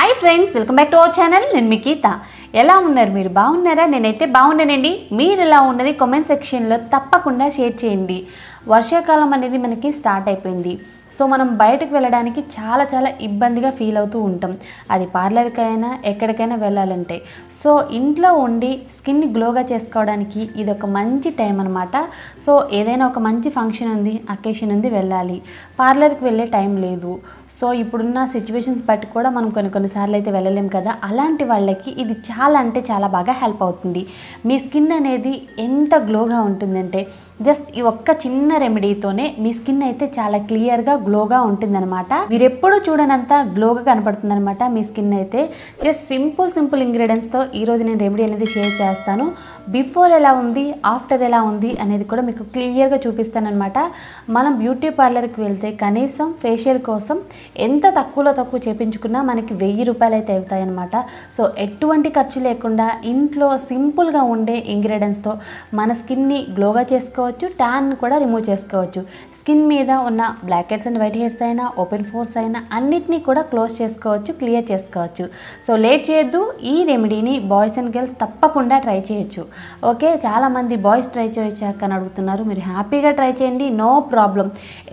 hi friends welcome back to our channel నేను మీ గీత ఎలా ఉన్నారు మీరు బాగున్నారా నేనైతే బాగున్నానండి మీరు ఎలా ఉన్నది కామెంట్ సెక్షన్లో తప్పకుండా షేర్ చేయండి వర్షాకాలం అనేది మనకి స్టార్ట్ అయిపోయింది సో మనం బయటకు వెళ్ళడానికి చాలా చాలా ఇబ్బందిగా ఫీల్ అవుతూ ఉంటాం అది పార్లర్కైనా ఎక్కడికైనా వెళ్ళాలంటే సో ఇంట్లో ఉండి స్కిన్ని గ్లోగా చేసుకోవడానికి ఇది ఒక మంచి టైం అనమాట సో ఏదైనా ఒక మంచి ఫంక్షన్ ఉంది అకేషన్ ఉంది వెళ్ళాలి పార్లర్కి వెళ్ళే టైం లేదు సో ఇప్పుడున్న సిచ్యువేషన్స్ బట్టి కూడా మనం కొన్ని కొన్నిసార్లు అయితే వెళ్ళలేం కదా అలాంటి వాళ్ళకి ఇది చాలా అంటే చాలా బాగా హెల్ప్ అవుతుంది మీ స్కిన్ అనేది ఎంత గ్లోగా ఉంటుందంటే జస్ట్ ఈ ఒక్క చిన్న రెమెడీతోనే మీ స్కిన్ అయితే చాలా క్లియర్గా గ్లోగా ఉంటుందన్నమాట మీరు ఎప్పుడూ చూడనంత గ్లోగా కనపడుతుందనమాట మీ స్కిన్ అయితే జస్ట్ సింపుల్ సింపుల్ ఇంగ్రీడియంట్స్తో ఈరోజు నేను రెమెడీ అనేది షేర్ చేస్తాను బిఫోర్ ఎలా ఉంది ఆఫ్టర్ ఎలా ఉంది అనేది కూడా మీకు క్లియర్గా చూపిస్తానమాట మనం బ్యూటీ పార్లర్కి వెళ్తే కనీసం ఫేషియల్ కోసం ఎంత తక్కువలో తక్కువ చేపించుకున్నా మనకి వెయ్యి రూపాయలు అయితే అవుతాయన్నమాట సో ఎటువంటి ఖర్చు లేకుండా ఇంట్లో సింపుల్గా ఉండే ఇంగ్రీడియంట్స్తో మన స్కిన్ని గ్లోగా చేసుకోవచ్చు ట్యాన్ కూడా రిమూవ్ చేసుకోవచ్చు స్కిన్ మీద ఉన్న blackheads and white hairs అయినా ఓపెన్ ఫోర్స్ అయినా అన్నిటినీ కూడా క్లోజ్ చేసుకోవచ్చు క్లియర్ చేసుకోవచ్చు సో లేట్ చేయొద్దు ఈ రెమెడీని బాయ్స్ అండ్ గర్ల్స్ తప్పకుండా ట్రై చేయొచ్చు ఓకే చాలామంది బాయ్స్ ట్రై చేయొచ్చాక అని అడుగుతున్నారు మీరు హ్యాపీగా ట్రై చేయండి నో ప్రాబ్లం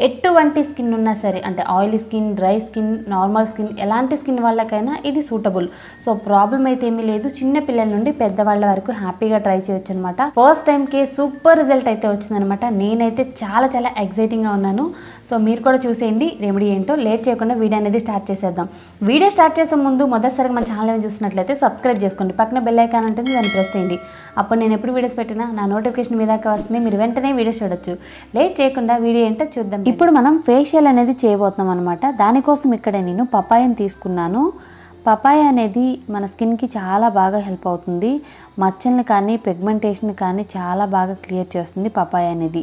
ఎటువంటి స్కిన్ ఉన్నా సరే అంటే oily skin dry skin normal skin ఎలాంటి స్కిన్ వాళ్ళకైనా ఇది సూటబుల్ సో ప్రాబ్లం అయితే ఏమీ లేదు చిన్న పిల్లల నుండి పెద్దవాళ్ళ వరకు హ్యాపీగా ట్రై చేయొచ్చు అనమాట ఫస్ట్ టైంకి సూపర్ రిజల్ట్ అయితే వచ్చిందనమాట నేనైతే చాలా చాలా ఎక్సైటింగ్గా ఉన్నాను సో మీరు కూడా చూసేయండి రెమెడీ ఏంటో లేట్ చేయకుండా వీడియో అనేది స్టార్ట్ చేసేద్దాం వీడియో స్టార్ట్ చేసే ముందు మొదటిసారిగా మన ఛానల్ ఏమి చూసినట్లయితే సబ్స్క్రైబ్ చేసుకోండి పక్కన బెల్ ఐకాన్ ఉంటుంది దాన్ని ప్రెస్ చేయండి అప్పుడు నేను ఎప్పుడు వీడియోస్ పెట్టినా నా నోటిఫికేషన్ మీద వస్తుంది మీరు వెంటనే వీడియోస్ చూడొచ్చు లేట్ చేయకుండా వీడియో ఏంటో చూద్దాం ఇప్పుడు మనం ఫేషియల్ అనేది చేయబోతున్నాం అనమాట దానికోసం ఇక్కడ నేను పపాయని తీసుకున్నాను పపాయ అనేది మన స్కిన్కి చాలా బాగా హెల్ప్ అవుతుంది మచ్చల్ని కానీ పిగ్మెంటేషన్ కానీ చాలా బాగా క్లియర్ చేస్తుంది పపాయ అనేది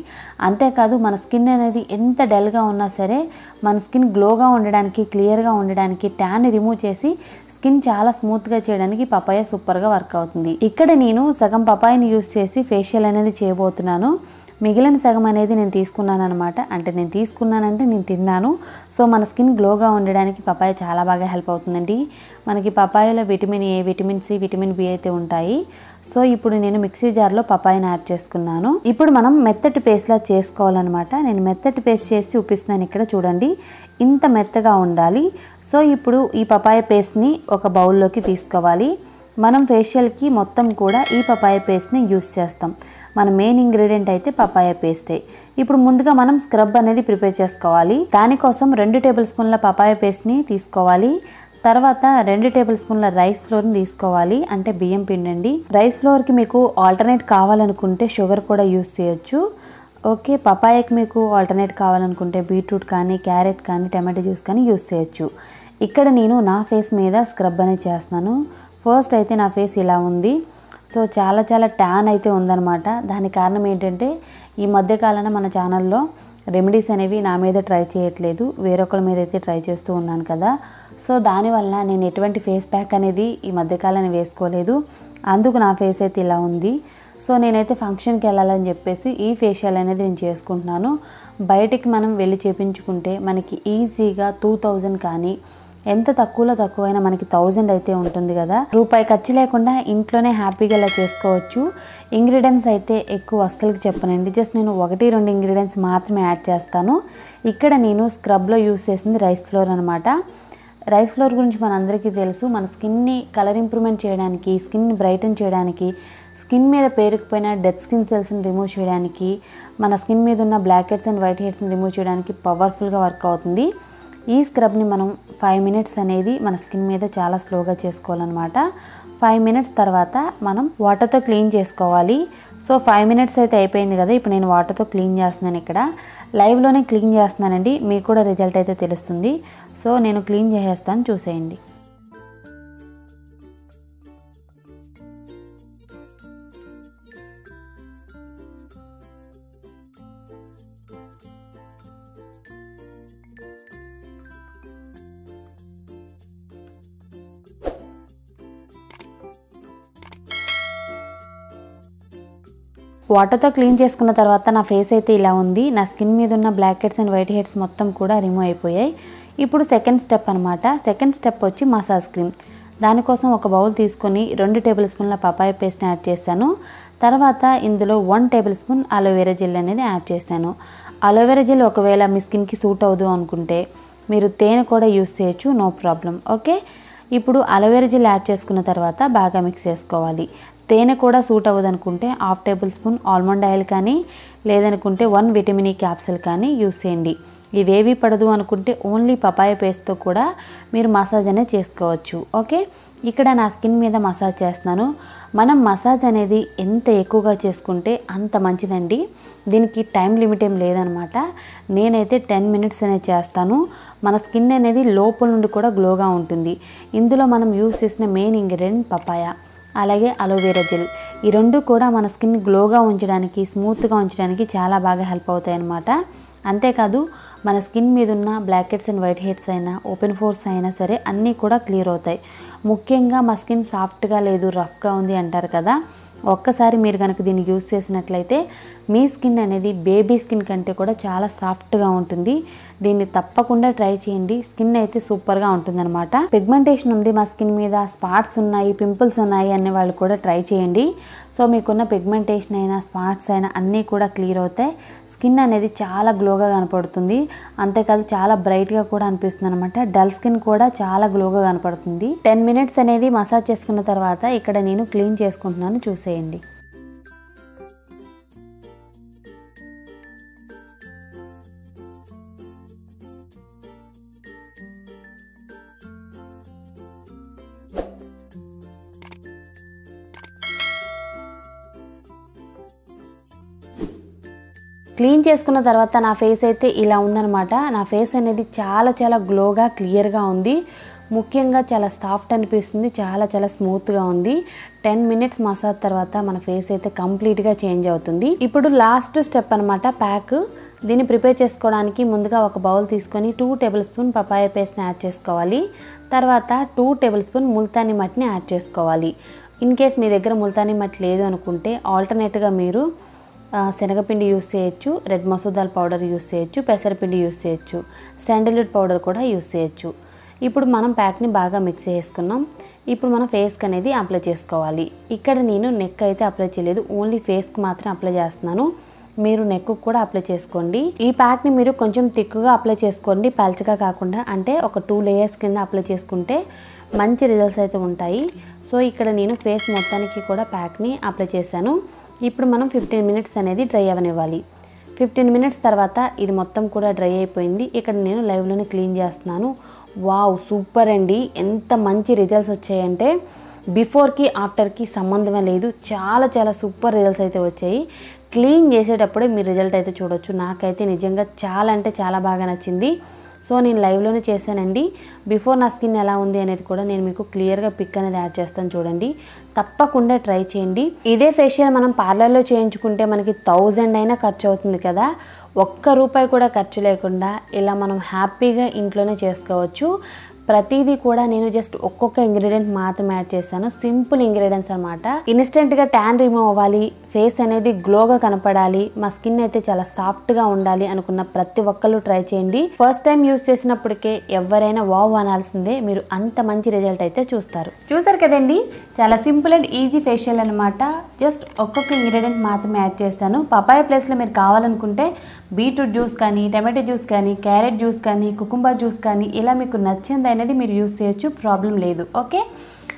అంతేకాదు మన స్కిన్ అనేది ఎంత డల్గా ఉన్నా సరే మన స్కిన్ గ్లోగా ఉండడానికి క్లియర్గా ఉండడానికి ట్యాన్ రిమూవ్ చేసి స్కిన్ చాలా స్మూత్గా చేయడానికి పపాయ సూపర్గా వర్క్ అవుతుంది ఇక్కడ నేను సగం పపాయని యూస్ చేసి ఫేషియల్ అనేది చేయబోతున్నాను మిగిలిన సగం అనేది నేను తీసుకున్నాను అనమాట అంటే నేను తీసుకున్నానంటే నేను తిన్నాను సో మన స్కిన్ గ్లోగా ఉండడానికి పపాయ చాలా బాగా హెల్ప్ అవుతుందండి మనకి పపాయలో vitamin A vitamin C vitamin B అయితే ఉంటాయి సో ఇప్పుడు నేను మిక్సీ జార్లో పపాయని యాడ్ చేసుకున్నాను ఇప్పుడు మనం మెత్తటి పేస్ట్లా చేసుకోవాలన్నమాట నేను మెత్తటి పేస్ట్ చేసి చూపిస్తున్నాను ఇక్కడ చూడండి ఇంత మెత్తగా ఉండాలి సో ఇప్పుడు ఈ పపాయ పేస్ట్ని ఒక బౌల్లోకి తీసుకోవాలి మనం ఫేషియల్కి మొత్తం కూడా ఈ పపాయ పేస్ట్ని యూస్ చేస్తాం మన మెయిన్ ఇంగ్రీడియంట్ అయితే పపాయ పేస్టే ఇప్పుడు ముందుగా మనం స్క్రబ్ అనేది ప్రిపేర్ చేసుకోవాలి దానికోసం రెండు టేబుల్ స్పూన్ల పపాయ పేస్ట్ని తీసుకోవాలి తర్వాత రెండు టేబుల్ స్పూన్ల రైస్ ఫ్లోర్ని తీసుకోవాలి అంటే బియ్యం పిండి అండి రైస్ ఫ్లోర్కి మీకు ఆల్టర్నేట్ కావాలనుకుంటే షుగర్ కూడా యూస్ చేయొచ్చు ఓకే పపాయకి మీకు ఆల్టర్నేట్ కావాలనుకుంటే బీట్రూట్ కానీ క్యారెట్ కానీ టమాటో జ్యూస్ కానీ యూస్ చేయొచ్చు ఇక్కడ నేను నా ఫేస్ మీద స్క్రబ్ అనేది చేస్తాను ఫస్ట్ అయితే నా ఫేస్ ఇలా ఉంది సో చాలా చాలా ట్యాన్ అయితే ఉందన్నమాట దానికి కారణం ఏంటంటే ఈ మధ్యకాలంలో మన ఛానల్లో రెమెడీస్ అనేవి నా మీద ట్రై చేయట్లేదు వేరొకరి మీద అయితే ట్రై చేస్తూ ఉన్నాను కదా సో దానివల్ల నేను ఎటువంటి ఫేస్ ప్యాక్ అనేది ఈ మధ్యకాలం వేసుకోలేదు అందుకు నా ఫేస్ అయితే ఇలా ఉంది సో నేనైతే ఫంక్షన్కి వెళ్ళాలని చెప్పేసి ఈ ఫేషియల్ అనేది నేను చేసుకుంటున్నాను బయటికి మనం వెళ్ళి చేపించుకుంటే మనకి ఈజీగా టూ థౌజండ్ కానీ ఎంత తక్కువలో తక్కువైనా మనకి థౌజండ్ అయితే ఉంటుంది కదా రూపాయి ఖర్చు లేకుండా ఇంట్లోనే హ్యాపీగా ఇలా చేసుకోవచ్చు ఇంగ్రీడియంట్స్ అయితే ఎక్కువ అస్సలకి చెప్పనండి జస్ట్ నేను ఒకటి రెండు ఇంగ్రీడియంట్స్ మాత్రమే యాడ్ చేస్తాను ఇక్కడ నేను స్క్రబ్లో యూస్ చేసింది రైస్ ఫ్లోర్ అనమాట రైస్ ఫ్లోర్ గురించి మనందరికీ తెలుసు మన స్కిన్ని కలర్ ఇంప్రూవ్మెంట్ చేయడానికి స్కిన్ని బ్రైటన్ చేయడానికి స్కిన్ మీద పేరుకుపోయిన డెత్ స్కిన్ సెల్స్ని రిమూవ్ చేయడానికి మన స్కిన్ మీద ఉన్న బ్లాక్ హెడ్స్ అండ్ వైట్ హెడ్స్ని రిమూవ్ చేయడానికి పవర్ఫుల్గా వర్క్ అవుతుంది ఈ స్క్రబ్ని మనం ఫైవ్ మినిట్స్ అనేది మన స్కిన్ మీద చాలా స్లోగా చేసుకోవాలన్నమాట ఫైవ్ మినిట్స్ తర్వాత మనం వాటర్తో క్లీన్ చేసుకోవాలి సో ఫైవ్ మినిట్స్ అయితే అయిపోయింది కదా ఇప్పుడు నేను వాటర్తో క్లీన్ చేస్తున్నాను ఇక్కడ లైవ్లోనే క్లీన్ చేస్తున్నానండి మీకు కూడా రిజల్ట్ అయితే తెలుస్తుంది సో నేను క్లీన్ చేసేస్తాను చూసేయండి వాటర్తో క్లీన్ చేసుకున్న తర్వాత నా ఫేస్ అయితే ఇలా ఉంది నా స్కిన్ మీద ఉన్న blackheads and whiteheads మొత్తం కూడా రిమూవ్ అయిపోయాయి ఇప్పుడు సెకండ్ స్టెప్ అనమాట సెకండ్ స్టెప్ వచ్చి మసాజ్ క్రీమ్ దానికోసం ఒక బౌల్ తీసుకొని రెండు టేబుల్ స్పూన్ల పపాయ పేస్ట్ని యాడ్ చేశాను తర్వాత ఇందులో one tablespoon aloe vera gel అనేది యాడ్ చేశాను అలోవెరా జెల్ ఒకవేళ మీ స్కిన్కి సూట్ అవ్వదు అనుకుంటే మీరు తేనె కూడా యూస్ చేయొచ్చు నో ప్రాబ్లం ఓకే ఇప్పుడు అలోవెరా జెల్ యాడ్ చేసుకున్న తర్వాత బాగా మిక్స్ చేసుకోవాలి తేనె కూడా సూట్ అవ్వదు అనుకుంటే half tablespoon almond oil కానీ లేదనుకుంటే వన్ విటమిన్ ఈ క్యాప్సిల్ కానీ యూస్ చేయండి ఇవేవి పడదు అనుకుంటే ఓన్లీ పపాయ పేస్ట్తో కూడా మీరు మసాజ్ అనేది చేసుకోవచ్చు ఓకే ఇక్కడ నా స్కిన్ మీద మసాజ్ చేస్తున్నాను మనం మసాజ్ అనేది ఎంత ఎక్కువగా చేసుకుంటే అంత మంచిదండి దీనికి టైం లిమిట్ ఏం లేదనమాట నేనైతే టెన్ మినిట్స్ అనేది చేస్తాను మన స్కిన్ అనేది లోపల నుండి కూడా గ్లోగా ఉంటుంది ఇందులో మనం యూస్ చేసిన మెయిన్ ఇంగ్రీడియంట్ పపాయ అలాగే అలోవెరా జెల్ ఈ రెండు కూడా మన స్కిన్ గ్లోగా ఉంచడానికి స్మూత్గా ఉంచడానికి చాలా బాగా హెల్ప్ అవుతాయి అన్నమాట అంతేకాదు మన స్కిన్ మీద ఉన్న blackheads and whiteheads అయినా ఓపెన్ ఫోర్స్ అయినా సరే అన్నీ కూడా క్లియర్ అవుతాయి ముఖ్యంగా మా స్కిన్ సాఫ్ట్గా లేదు రఫ్గా ఉంది అంటారు కదా ఒక్కసారి మీరు కనుక దీన్ని యూస్ చేసినట్లయితే మీ స్కిన్ అనేది బేబీ స్కిన్ కంటే కూడా చాలా సాఫ్ట్గా ఉంటుంది దీన్ని తప్పకుండా ట్రై చేయండి స్కిన్ అయితే సూపర్గా ఉంటుందన్నమాట పిగ్మెంటేషన్ ఉంది మా స్కిన్ మీద స్పాట్స్ ఉన్నాయి పింపుల్స్ ఉన్నాయి అనే వాళ్ళు కూడా ట్రై చేయండి సో మీకున్న పిగ్మెంటేషన్ అయినా స్పాట్స్ అయినా అన్నీ కూడా క్లియర్ అవుతాయి స్కిన్ అనేది చాలా గ్లోగా కనపడుతుంది అంతేకాదు చాలా బ్రైట్గా కూడా అనిపిస్తుంది అనమాట డల్ స్కిన్ కూడా చాలా గ్లోగా కనపడుతుంది టెన్ మినిట్స్ అనేది మసాజ్ చేసుకున్న తర్వాత ఇక్కడ నేను క్లీన్ చేసుకుంటున్నాను చూసే చేయండి క్లీన్ చేసుకున్న తర్వాత నా ఫేస్ అయితే ఇలా ఉందనమాట నా ఫేస్ అనేది చాలా చాలా గ్లోగా క్లియర్గా ఉంది ముఖ్యంగా చాలా సాఫ్ట్ అనిపిస్తుంది చాలా చాలా స్మూత్గా ఉంది టెన్ మినిట్స్ మసాజ్ తర్వాత మన ఫేస్ అయితే కంప్లీట్గా చేంజ్ అవుతుంది ఇప్పుడు లాస్ట్ స్టెప్ అనమాట ప్యాక్ దీన్ని ప్రిపేర్ చేసుకోవడానికి ముందుగా ఒక బౌల్ తీసుకొని టూ టేబుల్ స్పూన్ పపాయ పేస్ట్ని యాడ్ చేసుకోవాలి తర్వాత టూ టేబుల్ స్పూన్ ముల్తాని మట్టిని యాడ్ చేసుకోవాలి ఇన్ కేస్ మీ దగ్గర ముల్తాని మట్టి లేదు అనుకుంటే ఆల్టర్నేట్గా మీరు శనగపిండి యూస్ చేయొచ్చు రెడ్ మసూదాల్ పౌడర్ యూస్ చేయొచ్చు పెసరపిండి యూస్ చేయొచ్చు శాండల్వుడ్ పౌడర్ కూడా యూస్ చేయొచ్చు ఇప్పుడు మనం ప్యాక్ని బాగా మిక్స్ చేసుకున్నాం ఇప్పుడు మనం ఫేస్కి అనేది అప్లై చేసుకోవాలి ఇక్కడ నేను నెక్ అయితే అప్లై చేయలేదు ఓన్లీ ఫేస్కి మాత్రం అప్లై చేస్తున్నాను మీరు నెక్ కూడా అప్లై చేసుకోండి ఈ ప్యాక్ని మీరు కొంచెం థిక్గా అప్లై చేసుకోండి పల్చగా కాకుండా అంటే ఒక టూ లేయర్స్ కింద అప్లై చేసుకుంటే మంచి రిజల్ట్స్ అయితే ఉంటాయి సో ఇక్కడ నేను ఫేస్ మొత్తానికి కూడా ప్యాక్ని అప్లై చేశాను ఇప్పుడు మనం ఫిఫ్టీన్ మినిట్స్ అనేది డ్రై అవనివ్వాలి ఫిఫ్టీన్ మినిట్స్ తర్వాత ఇది మొత్తం కూడా డ్రై అయిపోయింది ఇక్కడ నేను లైవ్లోనే క్లీన్ చేస్తున్నాను వావ్ సూపర్ అండి ఎంత మంచి రిజల్ట్స్ వచ్చాయంటే బిఫోర్కి ఆఫ్టర్కి సంబంధమే లేదు చాలా చాలా సూపర్ రిజల్ట్స్ అయితే వచ్చాయి క్లీన్ చేసేటప్పుడే మీరు రిజల్ట్ అయితే చూడొచ్చు నాకైతే నిజంగా చాలా అంటే చాలా బాగా నచ్చింది సో నేను లైవ్లోనే చేశానండి బిఫోర్ నా స్కిన్ ఎలా ఉంది అనేది కూడా నేను మీకు క్లియర్గా పిక్ అనేది యాడ్ చేస్తాను చూడండి తప్పకుండా ట్రై చేయండి ఇదే ఫేషియల్ మనం పార్లర్లో చేయించుకుంటే మనకి థౌజండ్ అయినా ఖర్చు అవుతుంది కదా ఒక్క రూపాయి కూడా ఖర్చు లేకుండా ఇలా మనం హ్యాపీగా ఇంట్లోనే చేసుకోవచ్చు ప్రతిదీ కూడా నేను జస్ట్ ఒక్కొక్క ఇంగ్రీడియంట్ మాత్రమే యాడ్ చేశాను సింపుల్ ఇంగ్రీడియంట్స్ అనమాట ఇన్స్టెంట్ గా ట్యాన్ రిమూవ్ అవ్వాలి ఫేస్ అనేది గ్లోగా కనపడాలి మా స్కిన్ అయితే చాలా సాఫ్ట్గా ఉండాలి అనుకున్న ప్రతి ఒక్కళ్ళు ట్రై చేయండి ఫస్ట్ టైం యూస్ చేసినప్పటికే ఎవరైనా వావ్ అనాల్సిందే మీరు అంత మంచి రిజల్ట్ అయితే చూస్తారు చూసారు కదండి చాలా సింపుల్ అండ్ ఈజీ ఫేషియల్ అనమాట జస్ట్ ఒక్కొక్క ఇంగ్రీడియంట్ మాత్రమే యాడ్ చేస్తాను పపాయ ప్లేస్ లో మీరు కావాలనుకుంటే బీట్రూట్ జ్యూస్ కానీ టమాటో జ్యూస్ కానీ క్యారెట్ జ్యూస్ కానీ కుకుంబర్ జ్యూస్ కానీ ఇలా మీకు నచ్చింది అనేది మీరు యూస్ చేయొచ్చు ప్రాబ్లం లేదు ఓకే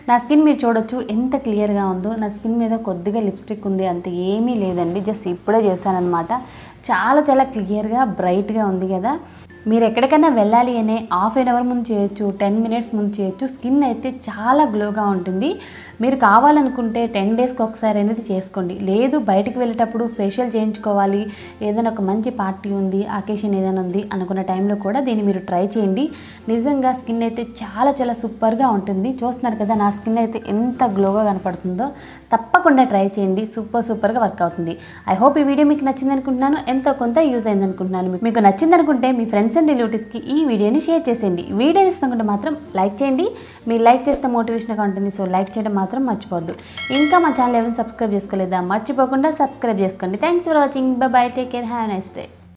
నా స్కిన్ మీరు చూడొచ్చు ఎంత క్లియర్గా ఉందో నా స్కిన్ మీద కొద్దిగా లిప్స్టిక్ ఉంది అంత ఏమీ లేదండి జస్ట్ ఇప్పుడే చేశానమాట చాలా చాలా క్లియర్గా బ్రైట్గా ఉంది కదా మీరు ఎక్కడికైనా వెళ్ళాలి అనే హాఫ్ ఎన్ అవర్ ముందు చేయొచ్చు టెన్ మినిట్స్ ముందు చేయొచ్చు స్కిన్ అయితే చాలా గ్లోగా ఉంటుంది మీరు కావాలనుకుంటే టెన్ డేస్కి ఒకసారి అనేది చేసుకోండి లేదు బయటకు వెళ్ళేటప్పుడు ఫేషియల్ చేయించుకోవాలి ఏదైనా ఒక మంచి పార్టీ ఉంది అకేషన్ ఏదైనా ఉంది అనుకున్న టైంలో కూడా దీన్ని మీరు ట్రై చేయండి నిజంగా స్కిన్ అయితే చాలా చాలా సూపర్గా ఉంటుంది చూస్తున్నారు కదా నా స్కిన్ అయితే ఎంత గ్లోగా కనపడుతుందో తప్పకుండా ట్రై చేయండి సూపర్ సూపర్గా వర్క్ అవుతుంది ఐ హోప్ ఈ వీడియో మీకు నచ్చింది అనుకుంటున్నాను ఎంతో కొంత యూజ్ అయింది అనుకుంటున్నాను మీకు నచ్చింది అనుకుంటే మీ ఫ్రెండ్స్ అండ్ రిలేటివ్స్కి ఈ వీడియోని షేర్ చేసేయండి వీడియో తీసుకుంటే మాత్రం లైక్ చేయండి మీరు లైక్ చేస్తే మోటివేషన్గా ఉంటుంది సో లైక్ చేయడం మాత్రం మర్చిపోద్దు ఇంకా మా ఛానల్ ఎవరైనా సబ్స్క్రైబ్ చేసుకోలేదా మర్చిపోకుండా సబ్స్క్రైబ్ చేసుకోండి thanks for watching bye take care have nice day